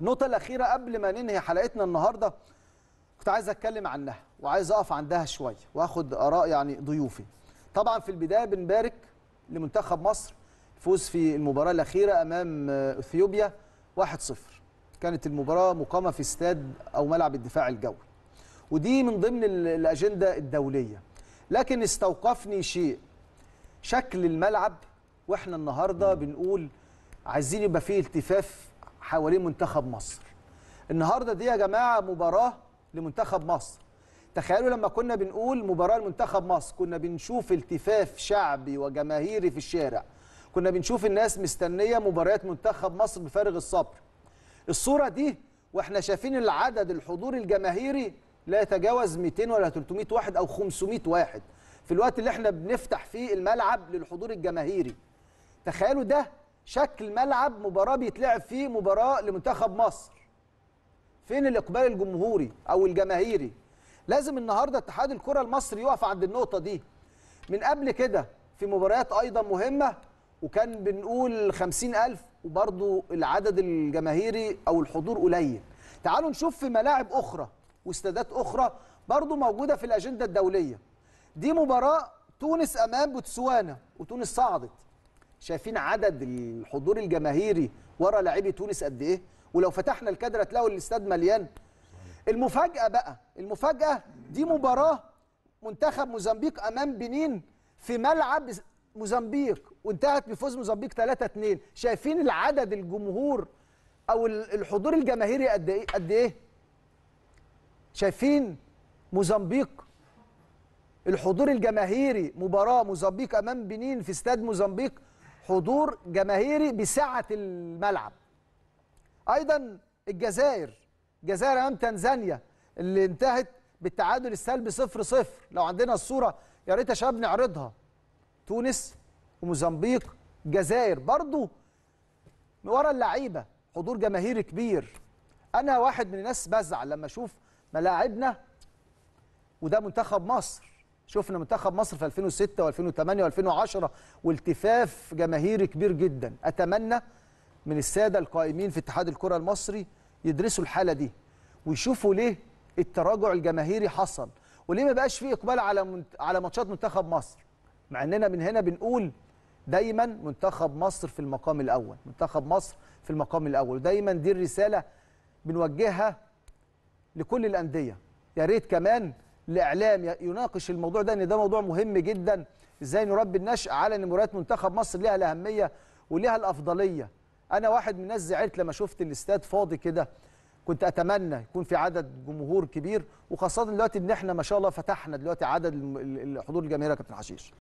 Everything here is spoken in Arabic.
النقطه الاخيره قبل ما ننهي حلقتنا النهارده كنت عايز اتكلم عنها وعايز اقف عندها شويه واخد اراء يعني ضيوفي طبعا في البدايه بنبارك لمنتخب مصر فوز في المباراه الاخيره امام اثيوبيا 1-0 كانت المباراه مقامه في استاد او ملعب الدفاع الجوي ودي من ضمن الاجنده الدوليه لكن استوقفني شيء شكل الملعب واحنا النهارده بنقول عايزين يبقى فيه التفاف حوالين منتخب مصر النهارده دي يا جماعه مباراه لمنتخب مصر تخيلوا لما كنا بنقول مباراه لمنتخب مصر كنا بنشوف التفاف شعبي وجماهيري في الشارع كنا بنشوف الناس مستنيه مباريات منتخب مصر بفارغ الصبر الصوره دي واحنا شايفين العدد الحضور الجماهيري لا يتجاوز 200 ولا 300 واحد او 500 واحد في الوقت اللي احنا بنفتح فيه الملعب للحضور الجماهيري تخيلوا ده شكل ملعب مباراه بيتلعب فيه مباراه لمنتخب مصر فين الاقبال الجمهوري او الجماهيري لازم النهارده اتحاد الكره المصري يقف عند النقطه دي من قبل كده في مباريات ايضا مهمه وكان بنقول 50000 وبرضه العدد الجماهيري او الحضور قليل تعالوا نشوف في ملاعب اخرى واستادات اخرى برضه موجوده في الاجنده الدوليه دي مباراه تونس امام بوتسوانا وتونس صعدت شايفين عدد الحضور الجماهيري ورا لاعبي تونس قد ايه ولو فتحنا الكادر هتلاقوا الاستاد مليان المفاجاه بقى المفاجاه دي مباراه منتخب موزمبيق امام بنين في ملعب موزمبيق وانتهت بفوز موزمبيق 3 2 شايفين العدد الجمهور او الحضور الجماهيري قد ايه قد ايه شايفين موزمبيق الحضور الجماهيري مباراه موزمبيق امام بنين في استاد موزمبيق حضور جماهيري بسعه الملعب ايضا الجزائر الجزائر امام تنزانيا اللي انتهت بالتعادل السلبي 0 0 لو عندنا الصوره يا ريت يا شباب نعرضها تونس وموزمبيق جزائر برضو ورا اللعيبه حضور جماهيري كبير انا واحد من الناس بزعل لما اشوف ملاعبنا وده منتخب مصر شفنا منتخب مصر في 2006 و2008 و2010 والتفاف جماهيري كبير جدا اتمنى من الساده القائمين في اتحاد الكره المصري يدرسوا الحاله دي ويشوفوا ليه التراجع الجماهيري حصل وليه ما بقاش فيه اقبال على منت... على ماتشات منتخب مصر مع اننا من هنا بنقول دايما منتخب مصر في المقام الاول منتخب مصر في المقام الاول ودايما دي الرساله بنوجهها لكل الانديه يا ريت كمان لاعلام يناقش الموضوع ده ان ده موضوع مهم جدا ازاي نربي النشء على ان مباريات منتخب مصر ليها الاهميه وليها الافضليه انا واحد من الناس زعلت لما شفت الاستاد فاضي كده كنت اتمنى يكون في عدد جمهور كبير وخاصه دلوقتي ان احنا ما شاء الله فتحنا دلوقتي عدد الحضور الجماهيري يا كابتن حشيش